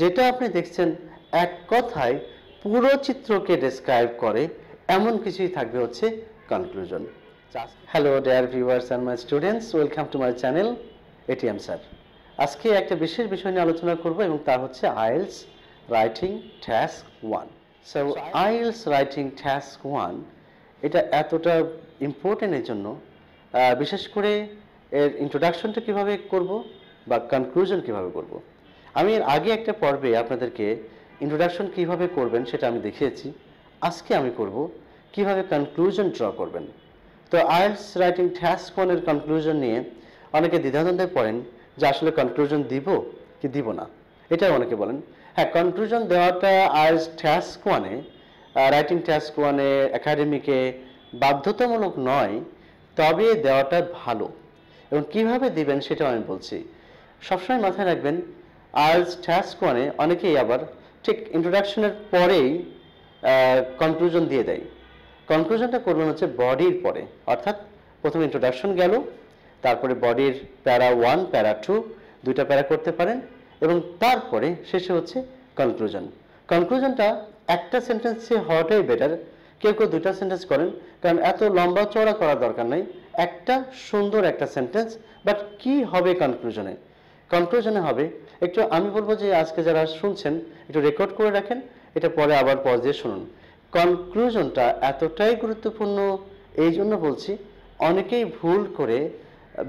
যেটা আপনি দেখছেন এক কথায় পুরো চিত্রকে ডেসক্রাইব করে এমন কিছুই থাকবে হচ্ছে conclusion hello dear viewers and my students welcome to my channel ATM sir আজকে একটা বিশেষ বিষয় নিয়ে আলোচনা করব এবং তা হচ্ছে IELTS writing task one so IELTS writing task one এটা এতটা ইম্পর্টেন্ট এর জন্য বিশেষ করে এর ইন্ট্রোডাকশনটা কিভাবে করব বা কনক্লুশন কিভাবে করব আমি আগে একটা পর্বে আপনাদেরকে ইন্ট্রোডাকশন কিভাবে করবেন সেটা আমি দেখিয়েছি আজকে আমি করব কিভাবে কনক্লুশন ড্র করবেন তো আইএলস রাইটিং ঠ্যাস্ক ওয়ানের কনক্লুশন নিয়ে অনেকে দ্বিধাদ্বন্দ্বে পড়েন যে আসলে কনক্লুশন দিব কি দিব না এটাই অনেকে বলেন হ্যাঁ কনক্লুশন দেওয়াটা আইএলস ঠ্যাস্ক ওয়ানে রাইটিং ঠ্যাস্ক ওয়ানে একাডেমিকে বাধ্যতামূলক নয় তবে দেওয়াটা ভালো এবং কিভাবে দিবেন সেটাও আমি বলছি সবসময় মাথায় রাখবেন আর্লস ঠ্যাসকোয়ানে অনেকেই আবার ঠিক ইন্ট্রোডাকশনের পরেই কনক্লুশন দিয়ে দেয় কনক্লুশনটা করবেন হচ্ছে বডির পরে অর্থাৎ প্রথম ইন্ট্রোডাকশন গেল তারপরে বডির প্যারা ওয়ান প্যারা টু দুইটা প্যারা করতে পারেন এবং তারপরে শেষে হচ্ছে কনক্লুশন কনক্লুশনটা একটা সেন্টেন্সে হওয়াটাই বেটার কেউ কেউ দুইটা সেন্টেন্স করেন কারণ এত লম্বা চওড়া করার দরকার নেই একটা সুন্দর একটা সেন্টেন্স বাট কি হবে কনক্লুশনে কনক্লুশনে হবে একটু আমি বলবো যে আজকে যারা শুনছেন একটু রেকর্ড করে রাখেন এটা পরে আবার পজ দিয়ে শুনুন কনক্লুশনটা এতটাই গুরুত্বপূর্ণ এই জন্য বলছি অনেকেই ভুল করে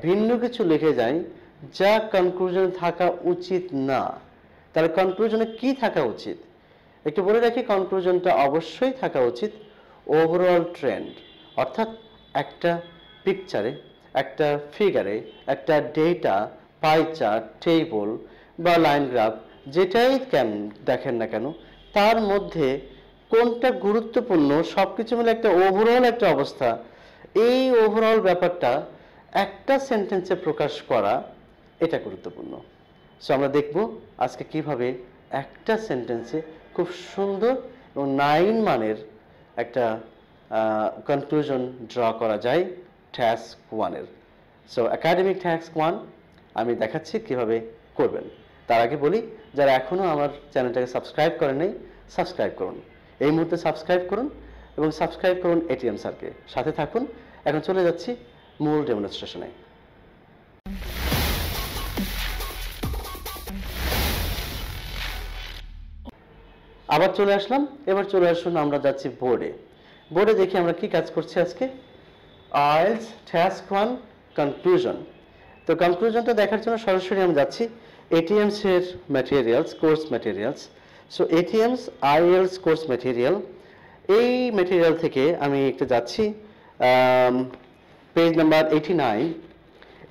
ভিন্ন কিছু লিখে যায় যা কনক্লুশনে থাকা উচিত না তাহলে কনক্লুশনে কি থাকা উচিত একটু বলে রাখি কনক্লুশনটা অবশ্যই থাকা উচিত ওভারঅল ট্রেন্ড অর্থাৎ একটা পিকচারে একটা ফিগারে একটা ডেটা পাই চার্ট টেবল বা লাইন গ্রাফ যেটাই দেখেন না কেন তার মধ্যে কোনটা গুরুত্বপূর্ণ সব কিছু মিলে একটা ওভারঅল একটা অবস্থা এই ওভারঅল ব্যাপারটা একটা সেন্টেন্সে প্রকাশ করা এটা গুরুত্বপূর্ণ সো আমরা দেখব আজকে কিভাবে একটা সেন্টেন্সে খুব সুন্দর এবং নাইন মানের একটা কনক্লুশন ড্র করা যায় ট্যাস্ক ওয়ানের সো একাডেমিক ট্যাস্ক ওয়ান আমি দেখাচ্ছি কিভাবে করবেন তার আগে বলি যারা এখনও আমার চ্যানেলটাকে সাবস্ক্রাইব করেন নাই সাবস্ক্রাইব করুন এই মুহূর্তে সাবস্ক্রাইব করুন এবং সাবস্ক্রাইব করুন এটিএম স্যারকে সাথে থাকুন এখন চলে যাচ্ছি মূল ডেমনস্ট্রেশনে আবার চলে আসলাম এবার চলে আসুন আমরা যাচ্ছি বোর্ডে বোর্ডে দেখি আমরা কি কাজ করছি আজকে আয়েলস ঠ্যাস ওয়ান কনক্লুশন তো কনক্লুশনটা দেখার জন্য সরাসরি আমি যাচ্ছি এটিএমস এর materials course materials so ATMs IELTS course material এই ম্যাটেরিয়াল থেকে আমি একটু যাচ্ছি page number eighty nine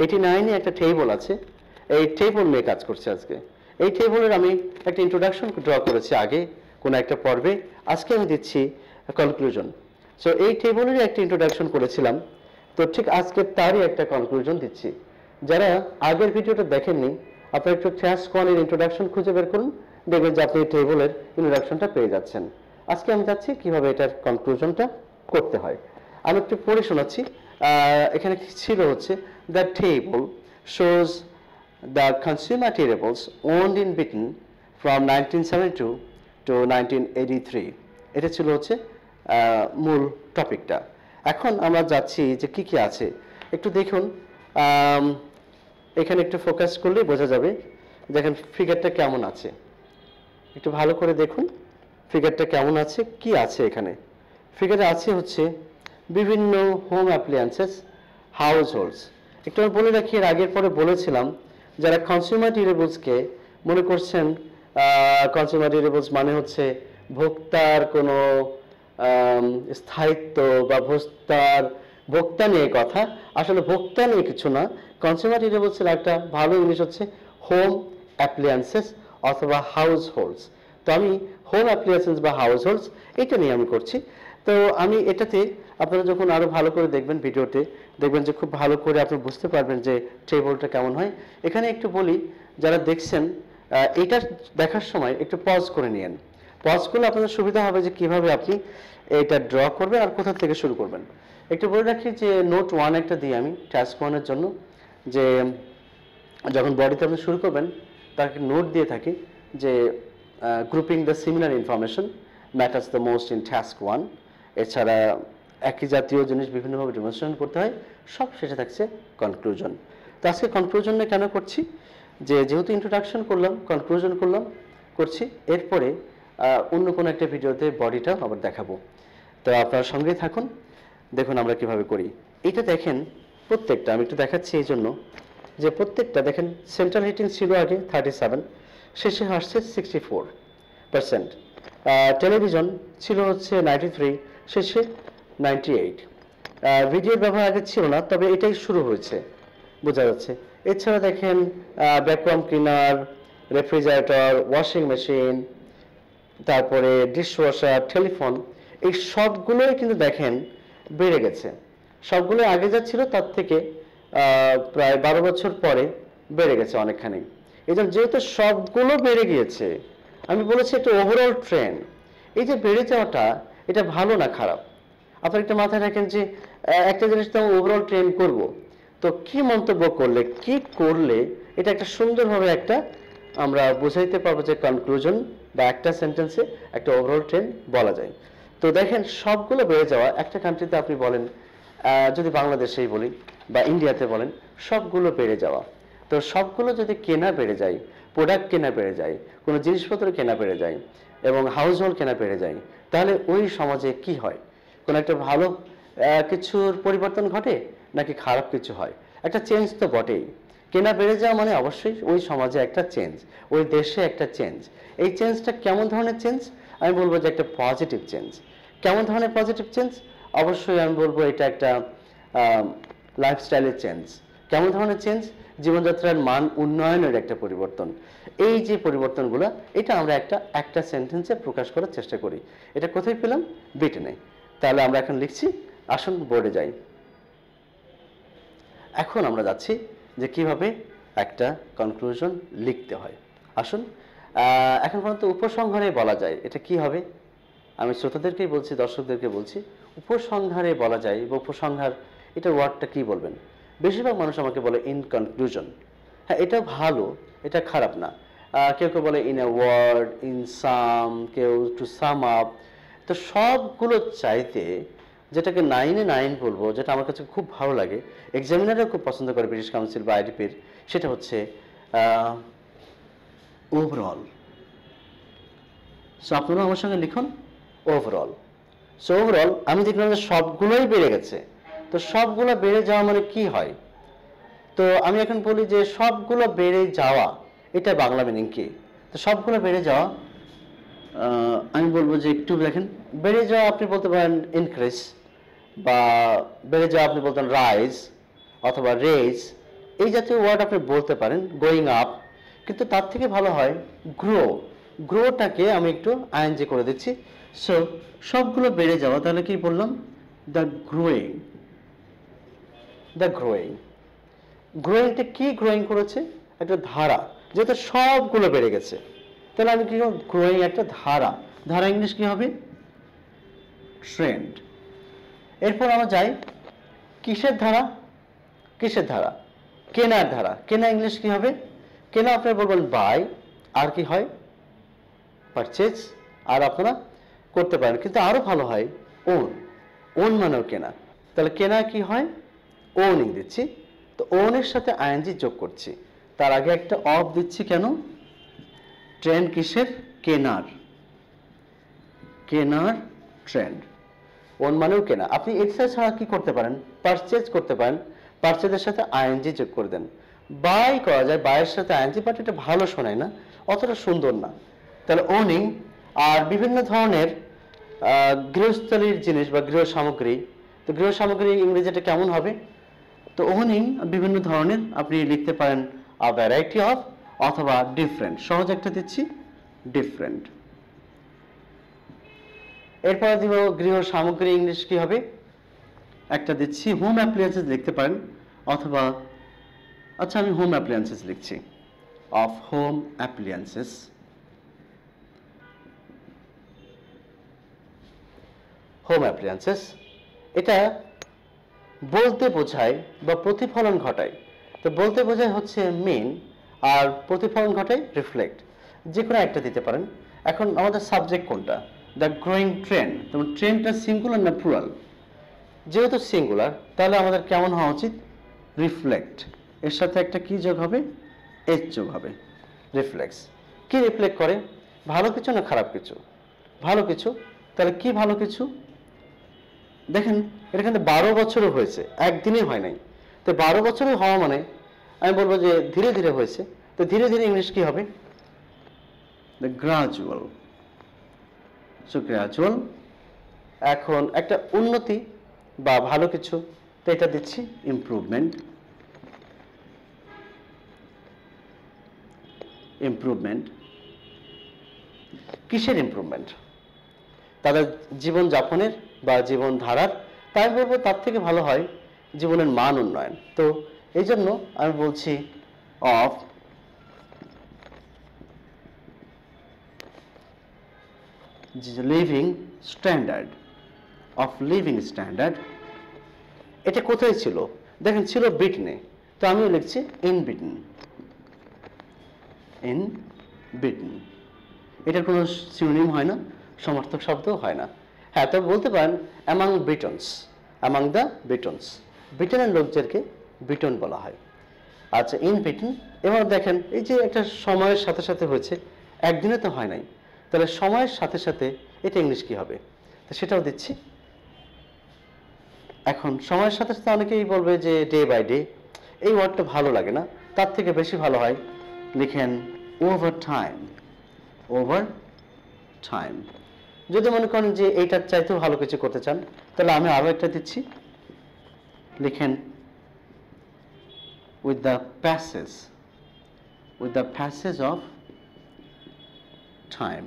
eighty নাইনে একটা টেবল আছে এই টেবল নিয়ে কাজ করছে আজকে এই টেবলের আমি একটা ইন্ট্রোডাকশন ড্র করেছি আগে কোনো একটা পর্বে আজকে আমি দিচ্ছি কনক্লুশন সো এই টেবলেরই একটা ইন্ট্রোডাকশন করেছিলাম তো ঠিক আজকে তারই একটা কনক্লুশন দিচ্ছি যারা আগের ভিডিওটা দেখেননি আপনারা একটু থ্যাস কোয়ানের ইন্ট্রোডাকশন খুঁজে বের করুন দেখবেন যে আপনি টেবলের ইন্ট্রোডাকশনটা পেয়ে যাচ্ছেন আজকে আমি যাচ্ছি কিভাবে এটার কনক্লুশনটা করতে হয় আমি একটু পড়ে শোনাচ্ছি এখানে ছিল হচ্ছে the table shows the consumer tables owned in Britain from nineteen seventy two to nineteen eighty three এটা ছিল হচ্ছে মূল টপিকটা এখন আমরা যাচ্ছি যে কি কি আছে একটু দেখুন এখানে একটু ফোকাস করলে বোঝা যাবে দেখেন ফিগারটা কেমন আছে একটু ভালো করে দেখুন ফিগারটা কেমন আছে কি আছে এখানে ফিগারে আছে হচ্ছে বিভিন্ন হোম অ্যাপ্লিয়েন্সেস হাউস হোল্ডস একটু আমি বলে রাখি এর আগের পরে বলেছিলাম যারা কনজিউমার ডিউরেবলসকে মনে করছেন কনজিউমার ডিউরেবলস মানে হচ্ছে ভোক্তার কোনো স্থায়িত্ব বা ভোক্তার ভোক্তা নিয়ে কথা আসলে ভোক্তা নিয়ে কিছু না কনজিউমার ডিউরেবলসের একটা ভালো ইংলিশ হচ্ছে হোম অ্যাপ্লিয়েন্সেস অথবা হাউস হোল্ডস তো আমি হোম অ্যাপ্লিয়ান্সেস বা হাউস হোল্ডস এটা নিয়ে আমি করছি তো আমি এটাতে আপনারা যখন আরও ভালো করে দেখবেন ভিডিওতে দেখবেন যে খুব ভালো করে আপনি বুঝতে পারবেন যে টেবলটা কেমন হয় এখানে একটু বলি যারা দেখছেন এটা দেখার সময় একটু পজ করে নিয়েন পজ করলে আপনাদের সুবিধা হবে যে কিভাবে আপনি এটা ড্র করবেন আর কোথা থেকে শুরু করবেন একটু বলে রাখি যে নোট ওয়ান একটা দিই আমি টাস্ক ওয়ানের জন্য যে যখন বডিতে আপনি শুরু করবেন তাকে নোট দিয়ে থাকি যে grouping the similar information matters the most in task one এছাড়া একই জাতীয় জিনিস বিভিন্নভাবে ডিমনস্ট্রেশন করতে হয় সব শেষে থাকছে কনক্লুশন তো আজকে কনক্লুশনে কেন করছি যে যেহেতু ইন্ট্রোডাকশন করলাম কনক্লুশন করলাম করছি এরপরে অন্য কোনো একটা ভিডিওতে বডিটা আবার দেখাবো তো আপনার সঙ্গে থাকুন দেখুন আমরা কিভাবে করি এটা দেখেন প্রত্যেকটা আমি একটু দেখাচ্ছি এই জন্য যে প্রত্যেকটা দেখেন সেন্ট্রাল হিটিং ছিল আগে থার্টি সেভেন শেষে আসছে সিক্সটি ফোর পার্সেন্ট টেলিভিশন ছিল হচ্ছে নাইনটি থ্রি শেষে নাইনটি এইট ভিডিওর ব্যবহার আগে ছিল না তবে এটাই শুরু হয়েছে বোঝা যাচ্ছে এছাড়া দেখেন vacuum cleaner refrigerator washing machine তারপরে ডিশ ওয়াশার টেলিফোন এই সবগুলোই কিন্তু দেখেন বেড়ে গেছে সবগুলো আগে যা ছিল তার থেকে প্রায় বারো বছর পরে বেড়ে গেছে অনেকখানি এই যেহেতু সবগুলো বেড়ে গিয়েছে আমি বলেছি একটা ওভারঅল ট্রেন্ড এই যে বেড়ে যাওয়াটা এটা ভালো না খারাপ আপনার একটা মাথায় রাখেন যে একটা জিনিস তো ওভারঅল ট্রেন করব তো কি মন্তব্য করলে কি করলে এটা একটা সুন্দরভাবে একটা আমরা বোঝাইতে পারবো যে কনক্লুশন বা একটা সেন্টেন্সে একটা ওভারঅল ট্রেন বলা যায় তো দেখেন সবগুলো বেড়ে যাওয়া একটা কান্ট্রিতে আপনি বলেন যদি বাংলাদেশেই বলি বা ইন্ডিয়াতে বলেন সবগুলো বেড়ে যাওয়া তো সবগুলো যদি কেনা বেড়ে যায় প্রোডাক্ট কেনা বেড়ে যায় কোনো জিনিসপত্র কেনা বেড়ে যায় এবং হাউস হোল্ড কেনা বেড়ে যায় তাহলে ওই সমাজে কি হয় কোনো একটা ভালো কিছুর পরিবর্তন ঘটে নাকি খারাপ কিছু হয় একটা চেঞ্জ তো বটেই কেনা বেড়ে যাওয়া মানে অবশ্যই ওই সমাজে একটা চেঞ্জ ওই দেশে একটা চেঞ্জ এই চেঞ্জটা কেমন ধরনের চেঞ্জ আমি বলবো যে একটা পজিটিভ চেঞ্জ কেমন ধরনের পজিটিভ চেঞ্জ অবশ্যই আমি বলবো এটা একটা লাইফস্টাইলের চেঞ্জ কেমন ধরনের চেঞ্জ জীবনযাত্রার মান উন্নয়নের একটা পরিবর্তন এই যে পরিবর্তনগুলো এটা আমরা একটা একটা সেন্টেন্সে প্রকাশ করার চেষ্টা করি এটা কোথায় পেলাম ব্রিটেনে তাহলে আমরা এখন লিখছি আসুন বোর্ডে যাই এখন আমরা যাচ্ছি যে কিভাবে একটা কনক্লুশন লিখতে হয় আসুন এখন পর্যন্ত উপসংহারে বলা যায় এটা কি হবে আমি শ্রোতাদেরকেই বলছি দর্শকদেরকে বলছি উপসংহারে বলা যায় বা উপসংহার এটা ওয়ার্ডটা কি বলবেন বেশিরভাগ মানুষ আমাকে বলে ইন কনক্লুশন হ্যাঁ এটা ভালো এটা খারাপ না কেউ কেউ বলে in a word in sum কেউ টু সাম আপ তো সবগুলো চাইতে যেটাকে নাইনে নাইন বলবো যেটা আমার কাছে খুব ভালো লাগে এক্সামিনাররা খুব পছন্দ করে ব্রিটিশ কাউন্সিল বা আইডিপির সেটা হচ্ছে ওভারঅল সো আপনারা আমার সঙ্গে লিখুন ওভারঅল সো ওভারঅল আমি দেখলাম যে সবগুলোই বেড়ে গেছে তো সবগুলো বেড়ে যাওয়া মানে কি হয় তো আমি এখন বলি যে সবগুলো বেড়ে যাওয়া এটা বাংলা মিনিং কি তো সবগুলো বেড়ে যাওয়া আমি বলবো যে একটু দেখেন বেড়ে যাওয়া আপনি বলতে পারেন ইনক্রিজ বা বেড়ে যাওয়া আপনি বলতেন রাইজ অথবা রেজ এই জাতীয় ওয়ার্ড আপনি বলতে পারেন গোয়িং আপ কিন্তু তার থেকে ভালো হয় গ্রো গ্রোটাকে আমি একটু আইএনজি করে দিচ্ছি সো সবগুলো বেড়ে যাওয়া তাহলে কি বললাম দ্য গ্রোয়িং দ্য গ্রোয়িং গ্রোয়িংটা কি গ্রোয়িং করেছে একটা ধারা যেহেতু সবগুলো বেড়ে গেছে তাহলে আমি কি গ্রোয়িং একটা ধারা ধারা ইংলিশ কি হবে ট্রেন্ড এরপর আমরা যাই কিসের ধারা কিসের ধারা কেনার ধারা কেনা ইংলিশ কি হবে কেনা আপনারা বলবেন বাই আর কি হয় পারচেজ আর আপনারা করতে পারেন কিন্তু আরও ভালো হয় ওন ওন মানেও কেনা তাহলে কেনা কি হয় ওনিং দিচ্ছি তো ওনের সাথে আইএনজি যোগ করছি তার আগে একটা অফ দিচ্ছি কেন ট্রেন্ড কিসের কেনার কেনার ট্রেন্ড ওন মানেও কেনা আপনি এক্সা ছাড়া কি করতে পারেন পারচেজ করতে পারেন পারচেজের সাথে আইএনজি যোগ করে দেন বাই করা যায় বাইয়ের সাথে আইএনজি বাট এটা ভালো শোনায় না অতটা সুন্দর না তাহলে ওনিং আর বিভিন্ন ধরনের গৃহস্থলীর জিনিস বা গৃহ সামগ্রী তো গৃহ সামগ্রী ইংরেজিটা কেমন হবে তো ওহনিং বিভিন্ন ধরনের আপনি লিখতে পারেন আ ভ্যারাইটি অফ অথবা ডিফারেন্ট সহজ একটা দিচ্ছি ডিফারেন্ট এরপর দিব গৃহ সামগ্রী ইংলিশ কি হবে একটা দিচ্ছি হোম অ্যাপ্লিয়েন্সেস লিখতে পারেন অথবা আচ্ছা আমি হোম অ্যাপ্লিয়েন্সেস লিখছি of home appliances home appliances এটা বলতে বোঝায় বা প্রতিফলন ঘটায় তো বলতে বোঝায় হচ্ছে মেন আর প্রতিফলন ঘটায় রিফ্লেক্ট যে কোনো একটা দিতে পারেন এখন আমাদের সাবজেক্ট কোনটা দ্য গ্রোয়িং ট্রেন তোমার ট্রেনটা সিঙ্গুলার না প্লুরাল যেহেতু সিঙ্গুলার তাহলে আমাদের কেমন হওয়া উচিত রিফ্লেক্ট এর সাথে একটা কি যোগ হবে এর যোগ হবে রিফ্লেক্স কী রিফ্লেক্ট করে ভালো কিছু না খারাপ কিছু ভালো কিছু তাহলে কি ভালো কিছু দেখেন এটা কিন্তু বারো বছরও হয়েছে একদিনে হয় নাই তো বারো বছরে হওয়া মানে আমি বলবো যে ধীরে ধীরে হয়েছে তো ধীরে ধীরে ইংলিশ কি হবে দ্য গ্রাজুয়াল সো গ্রাজুয়াল এখন একটা উন্নতি বা ভালো কিছু তো এটা দিচ্ছি ইম্প্রুভমেন্ট ইম্প্রুভমেন্ট কিসের ইম্প্রুভমেন্ট তাদের জীবনযাপনের বা জীবন ধারার তাই আমি বলবো তার থেকে ভালো হয় জীবনের মান উন্নয়ন তো এই জন্য আমি বলছি of living standard of living standard এটা কোথায় ছিল দেখেন ছিল ব্রিটেনে তো আমিও লিখছি ইন ব্রিটেন ইন ব্রিটেন এটার কোনো সিউনিম হয় না সমর্থক শব্দ হয় না হ্যাঁ তবে বলতে পারেন among Britons among the Britons ব্রিটেনের লোকদেরকে ব্রিটন বলা হয় আচ্ছা ইন ব্রিটেন এবার দেখেন এই যে একটা সময়ের সাথে সাথে হয়েছে একদিনে তো হয় নাই তাহলে সময়ের সাথে সাথে এটা ইংলিশ কি হবে তো সেটাও দিচ্ছি এখন সময়ের সাথে সাথে অনেকেই বলবে যে ডে বাই ডে এই ওয়ার্ডটা ভালো লাগে না তার থেকে বেশি ভালো হয় লিখেন ওভার টাইম ওভার টাইম যদি মনে করেন যে এইটার চাইতেও ভালো কিছু করতে চান তাহলে আমি আরও একটা দিচ্ছি লিখেন with the passage with the passage of time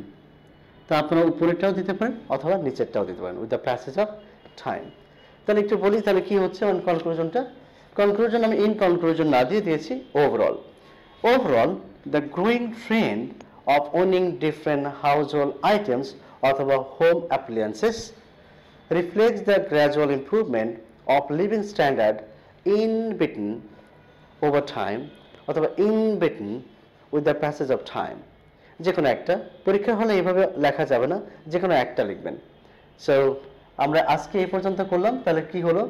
তা আপনারা উপরেরটাও দিতে পারেন অথবা নিচেরটাও দিতে পারেন with the passage of time তাহলে একটু বলি তাহলে কি হচ্ছে আমার কনক্লুশনটা কনক্লুশন আমি ইন কনক্লুশন না দিয়ে দিয়েছি overall overall the growing trend of owning different household items অথবা home appliances reflects the gradual improvement of living standard in Britain over time অথবা in Britain with the passage of time যে কোনো একটা পরীক্ষার হলে এইভাবে লেখা যাবে না যে কোনো একটা লিখবেন সো আমরা আজকে এই পর্যন্ত করলাম তাহলে কি হলো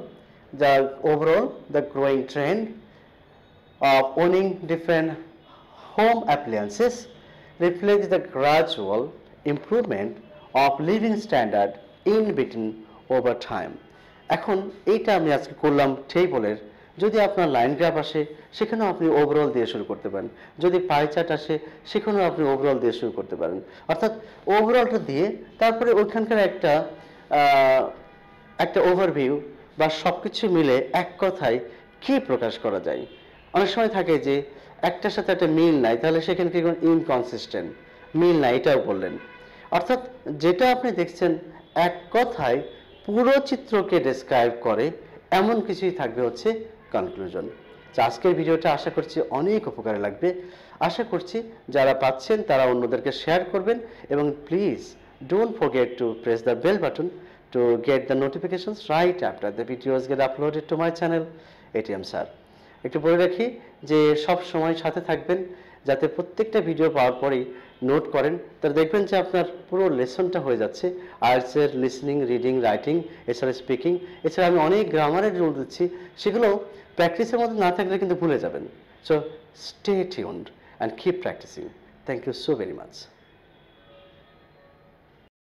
the overall the growing trend of owning different home appliances reflects the gradual improvement of living standard in Britain over time এখন এইটা আমি আজকে করলাম টেবলের যদি আপনার লাইন গ্রাফ আসে সেখানেও আপনি ওভারঅল দিয়ে শুরু করতে পারেন যদি পাইচার্ট আসে সেখানেও আপনি ওভারঅল দিয়ে শুরু করতে পারেন অর্থাৎ ওভারঅলটা দিয়ে তারপরে ওইখানকার একটা একটা ওভারভিউ বা সব কিছু মিলে এক কথায় কি প্রকাশ করা যায় অনেক সময় থাকে যে একটার সাথে একটা মিল নাই তাহলে সেখানে কি ইনকনসিস্টেন্ট মিল নাই এটাও বললেন অর্থাৎ যেটা আপনি দেখছেন এক কথায় পুরো চিত্রকে ডেসক্রাইব করে এমন কিছুই থাকবে হচ্ছে কনক্লুশন আজকের ভিডিওটা আশা করছি অনেক উপকারে লাগবে আশা করছি যারা পাচ্ছেন তারা অন্যদেরকে শেয়ার করবেন এবং please don't forget to press the bell button to get the notification right after the videos get uploaded to my channel ATM sir একটু বলে রাখি যে সব সময় সাথে থাকবেন যাতে প্রত্যেকটা ভিডিও পাওয়ার পরেই নোট করেন তাহলে দেখবেন যে আপনার পুরো লেসনটা হয়ে যাচ্ছে আর্টসের লিসনিং রিডিং রাইটিং এছাড়া স্পিকিং এছাড়া আমি অনেক গ্রামারের রুল দিচ্ছি সেগুলো প্র্যাকটিসের মধ্যে না থাকলে কিন্তু ভুলে যাবেন so stay tuned and keep practising thank you so very much